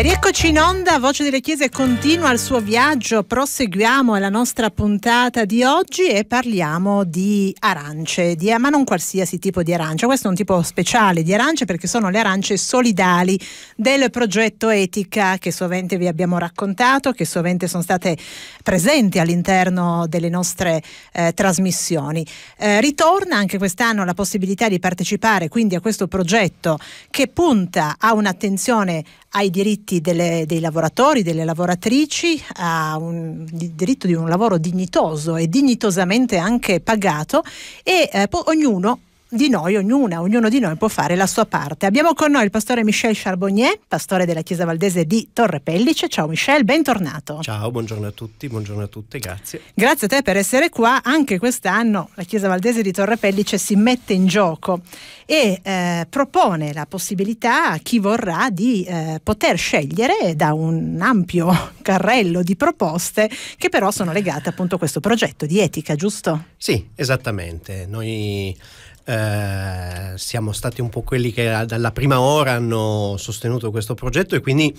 E rieccoci in onda, Voce delle Chiese continua il suo viaggio, proseguiamo la nostra puntata di oggi e parliamo di arance, di, ma non qualsiasi tipo di arancia, questo è un tipo speciale di arance perché sono le arance solidali del progetto Etica che sovente vi abbiamo raccontato, che sovente sono state presenti all'interno delle nostre eh, trasmissioni. Eh, ritorna anche quest'anno la possibilità di partecipare quindi a questo progetto che punta a un'attenzione ai diritti diritti delle, dei lavoratori, delle lavoratrici, a un, il diritto di un lavoro dignitoso e dignitosamente anche pagato e eh, ognuno di noi, ognuna, ognuno di noi può fare la sua parte. Abbiamo con noi il pastore Michel Charbonnier, pastore della Chiesa Valdese di Torre Pellice. Ciao Michel, bentornato. Ciao, buongiorno a tutti, buongiorno a tutte, grazie. Grazie a te per essere qua. Anche quest'anno la Chiesa Valdese di Torre Pellice si mette in gioco e eh, propone la possibilità a chi vorrà di eh, poter scegliere da un ampio carrello di proposte che però sono legate appunto a questo progetto di etica, giusto? Sì, esattamente. Noi eh, siamo stati un po' quelli che dalla prima ora hanno sostenuto questo progetto e quindi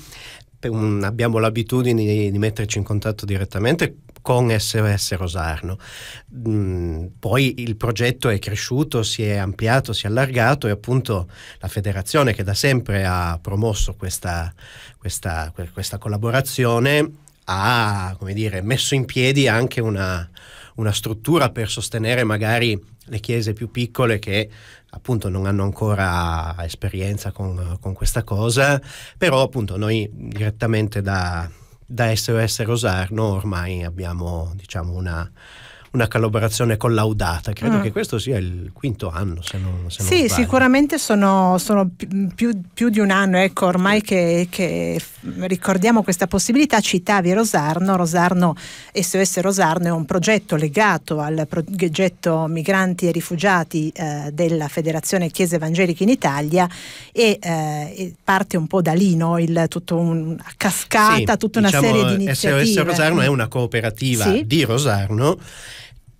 un, abbiamo l'abitudine di, di, metterci in contatto direttamente con SOS Rosarno. Mm, poi il progetto è cresciuto, si è ampliato, si è allargato e appunto la federazione che da sempre ha promosso questa, questa, questa collaborazione ha dire, messo in piedi anche una, una struttura per sostenere magari le chiese più piccole che appunto non hanno ancora esperienza con, con questa cosa, però appunto noi direttamente da, da SOS Rosarno ormai abbiamo diciamo una, una collaborazione collaudata. Credo mm. che questo sia il quinto anno, se non, se Sì, non sicuramente sono, sono più, più, di un anno, ecco, ormai che, che ricordiamo questa possibilità, citavi Rosarno, Rosarno, SOS Rosarno è un progetto legato al progetto Migranti e Rifugiati eh, della Federazione Chiese Evangeliche in Italia e eh, parte un po' da lì no? Il, tutto un, a cascata, sì, tutta una diciamo, serie di iniziative. SOS Rosarno è una cooperativa sì. di Rosarno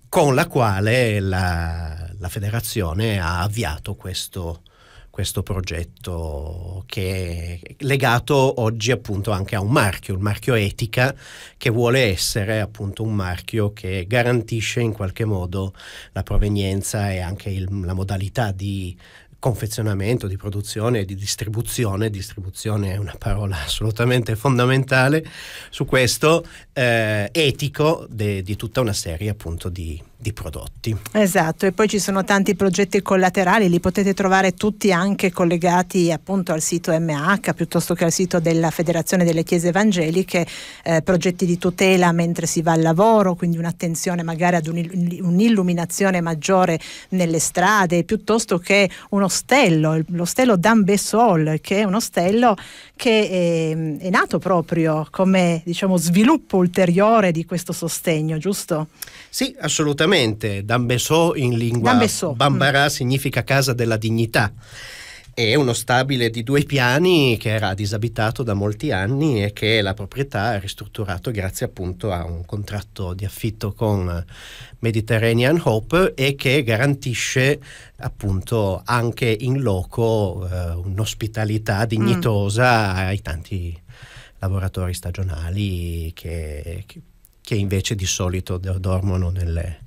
con la quale la, la federazione ha avviato questo progetto questo progetto che è legato oggi appunto anche a un marchio, il marchio Etica, che vuole essere appunto un marchio che garantisce in qualche modo la provenienza e anche il, la modalità di confezionamento, di produzione e di distribuzione, distribuzione è una parola assolutamente fondamentale su questo, eh, etico de, di tutta una serie appunto di, di prodotti. Esatto, e poi ci sono tanti progetti collaterali, li potete trovare tutti anche collegati appunto al sito MH piuttosto che al sito della Federazione delle Chiese Evangeliche, eh, progetti di tutela mentre si va al lavoro, quindi un'attenzione magari ad un'illuminazione maggiore nelle strade, piuttosto che un ostello, l'ostello Dan Bessol, che è un ostello che è, ehm, è nato proprio come diciamo, sviluppo ulteriore di questo sostegno, giusto? Sì, assolutamente Esattamente, Dambesso in lingua Dambesso. Mm. Bambara mm. significa casa della dignità. È uno stabile di due piani che era disabitato da molti anni e che la proprietà ha ristrutturato grazie appunto a un contratto di affitto con Mediterranean Hope e che garantisce appunto anche in loco eh, un'ospitalità mm. dignitosa mm. ai tanti lavoratori stagionali che, che invece di solito dormono nelle,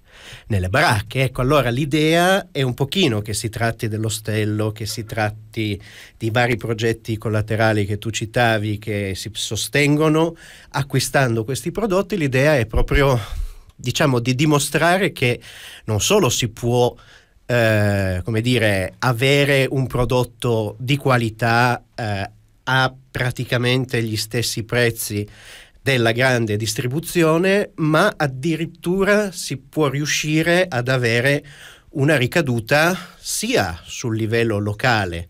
nelle baracche. Ecco, allora l'idea è un pochino che si tratti dell'ostello, che si tratti di vari progetti collaterali che tu citavi, che si sostengono acquistando questi prodotti, l'idea è proprio, diciamo, di dimostrare che non solo si può... Eh, come dire, avere un prodotto di qualità eh, a praticamente gli stessi prezzi della grande distribuzione, ma addirittura si può riuscire ad avere una ricaduta sia sul livello locale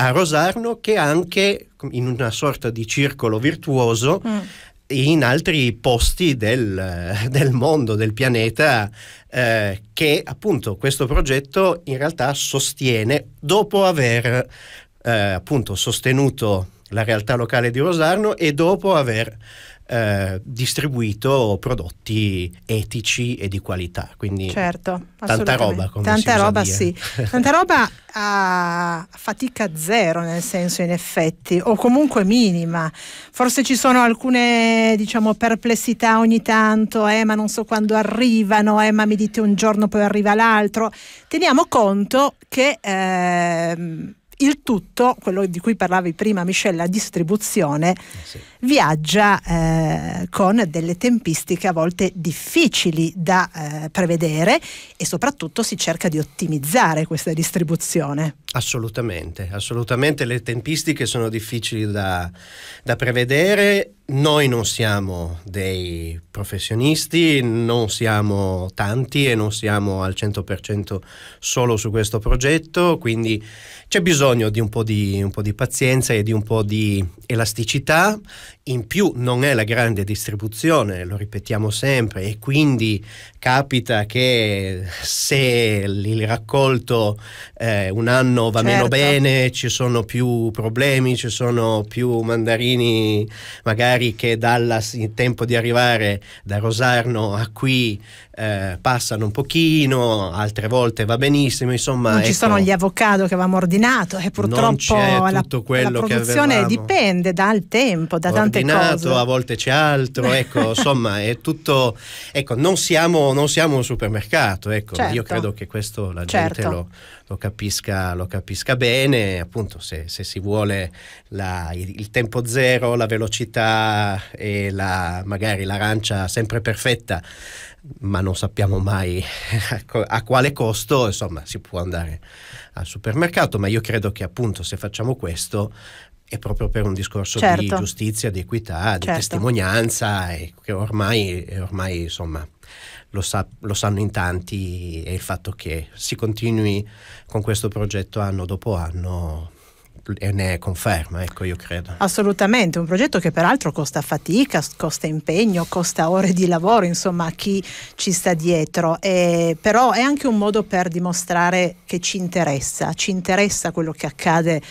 a Rosarno che anche in una sorta di circolo virtuoso mm. in altri posti del, del mondo, del pianeta, eh, che appunto questo progetto in realtà sostiene dopo aver eh, appunto sostenuto la realtà locale di Rosarno e dopo aver eh, distribuito prodotti etici e di qualità. Quindi certo, tanta roba. Come tanta roba sì. Tanta roba a fatica zero nel senso in effetti, o comunque minima. Forse ci sono alcune diciamo, perplessità ogni tanto, eh, ma non so quando arrivano, eh, ma mi dite un giorno poi arriva l'altro. Teniamo conto che... Ehm, il tutto, quello di cui parlavi prima Michelle, la distribuzione, eh, sì. viaggia eh, con delle tempistiche a volte difficili da eh, prevedere e soprattutto si cerca di ottimizzare questa distribuzione. Assolutamente, assolutamente le tempistiche sono difficili da, da, prevedere, noi non siamo dei professionisti, non siamo tanti e non siamo al 100% solo su questo progetto, quindi c'è bisogno di un, di un po' di pazienza e di un po' di elasticità, in più non è la grande distribuzione, lo ripetiamo sempre e quindi capita che se il raccolto eh, un anno anno va certo. meno bene, ci sono più problemi, ci sono più mandarini magari che dal tempo di arrivare da Rosarno a qui eh, passano un pochino, altre volte va benissimo, insomma... Non ecco, ci sono gli avocado che avevamo ordinato e eh, purtroppo la, la, produzione dipende dal tempo, da ordinato, tante cose. a volte c'è altro, ecco, insomma è tutto... Ecco, non siamo, non siamo un supermercato, ecco, certo. io credo che questo la gente certo. lo lo capisca, lo capisca bene, appunto se, se si vuole la, il tempo zero, la velocità e la, magari l'arancia sempre perfetta, ma non sappiamo mai a quale costo, insomma si può andare al supermercato, ma io credo che appunto se facciamo questo è proprio per un discorso certo. di giustizia, di equità, di certo. testimonianza, che ormai, ormai insomma lo, sa, lo, sanno in tanti e il fatto che si continui con questo progetto anno dopo anno ne è conferma, ecco io credo. Assolutamente, un progetto che peraltro costa fatica, costa impegno, costa ore di lavoro, insomma a chi ci sta dietro, e, però è anche un modo per dimostrare che ci interessa, ci interessa quello che accade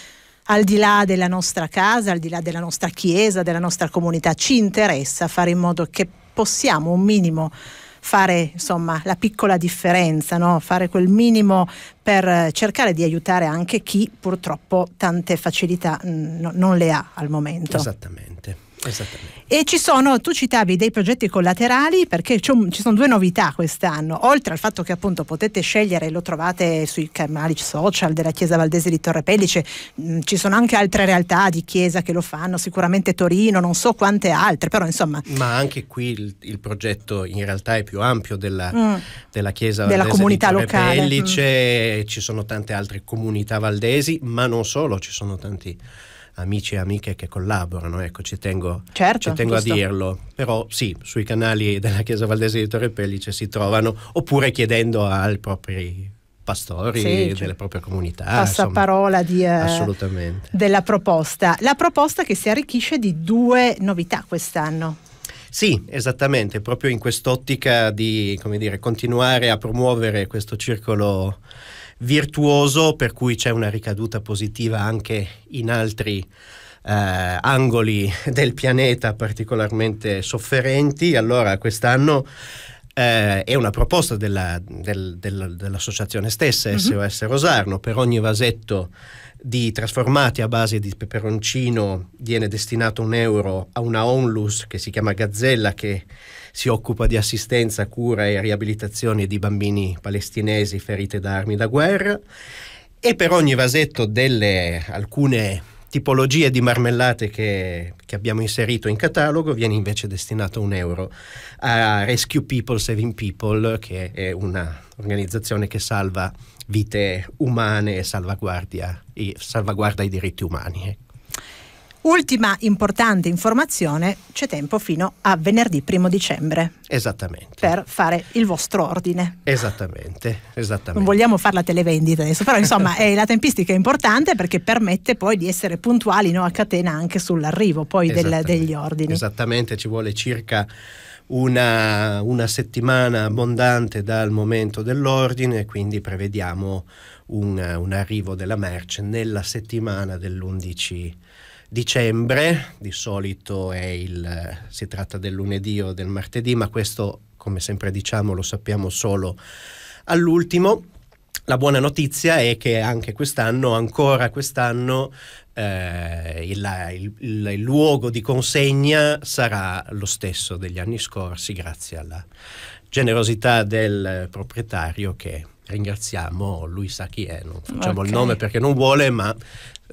al di là della nostra casa, al di là della nostra chiesa, della nostra comunità, ci interessa fare in modo che possiamo un minimo fare insomma, la piccola differenza, no? fare quel minimo per cercare di aiutare anche chi purtroppo tante facilità mm, non le ha al momento. Esattamente. Esattamente. E ci sono, tu citavi dei progetti collaterali perché un, ci sono due novità quest'anno, oltre al fatto che appunto potete scegliere, lo trovate sui canali social della Chiesa Valdese di Torre Pellice, mh, mm, ci sono anche altre realtà di chiesa che lo fanno, sicuramente Torino, non so quante altre, però insomma... Ma anche qui il, il progetto in realtà è più ampio della, mm. della Chiesa Valdese della comunità di Torre locale. Mm. Pellice, mm. ci sono tante altre comunità valdesi, ma non solo, ci sono tanti amici e amiche che collaborano, ecco, ci tengo, certo, ci tengo a dirlo. Però sì, sui canali della Chiesa Valdese di Torre Pellice si trovano, oppure chiedendo ai propri pastori sì, cioè, delle proprie comunità. Passa parola di, eh, della proposta. La proposta che si arricchisce di due novità quest'anno. Sì, esattamente, proprio in quest'ottica di dire, continuare a promuovere questo circolo virtuoso per cui c'è una ricaduta positiva anche in altri eh, angoli del pianeta particolarmente sofferenti. Allora quest'anno eh, è una proposta della, del, del, dell'associazione stessa SOS mhm. Rosarno, per ogni vasetto di trasformati a base di peperoncino viene destinato un euro a una onlus che si chiama Gazzella che si occupa di assistenza, cura e riabilitazione di bambini palestinesi feriti da armi da guerra e per ogni vasetto delle alcune tipologie di marmellate che, che, abbiamo inserito in catalogo viene invece destinato un euro a Rescue People Saving People, che è un'organizzazione che salva vite umane e salvaguarda i diritti umani. Ecco. Ultima importante informazione, c'è tempo fino a venerdì primo dicembre. Esattamente. Per fare il vostro ordine. Esattamente, esattamente. Non vogliamo fare la televendita adesso, però insomma eh, la tempistica è importante perché permette poi di essere puntuali no, a catena anche sull'arrivo poi del, degli ordini. Esattamente, ci vuole circa una, una settimana abbondante dal momento dell'ordine, quindi prevediamo un, un, arrivo della merce nella settimana dell'11 dicembre, di solito il, si tratta del lunedì o del martedì, ma questo come sempre diciamo lo sappiamo solo all'ultimo. La buona notizia è che anche quest'anno, ancora quest'anno, eh, il, il, il, il, luogo di consegna sarà lo stesso degli anni scorsi grazie alla generosità del proprietario che ringraziamo, lui sa chi è, non facciamo okay. il nome perché non vuole, ma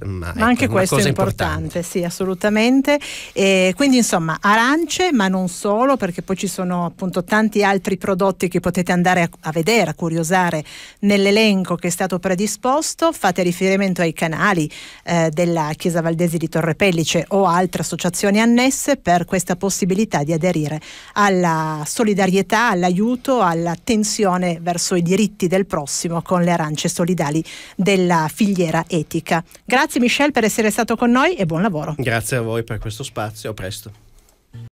ma, ma ecco, anche questo è importante, importante, sì, assolutamente. E quindi insomma, arance, ma non solo, perché poi ci sono appunto tanti altri prodotti che potete andare a, a vedere, a curiosare nell'elenco che è stato predisposto. Fate riferimento ai canali eh, della Chiesa Valdesi di Torre Pellice o altre associazioni annesse per questa possibilità di aderire alla solidarietà, all'aiuto, all'attenzione verso i diritti del prossimo con le arance solidali della filiera etica. Grazie Grazie Michel per essere stato con noi e buon lavoro. Grazie a voi per questo spazio, a presto.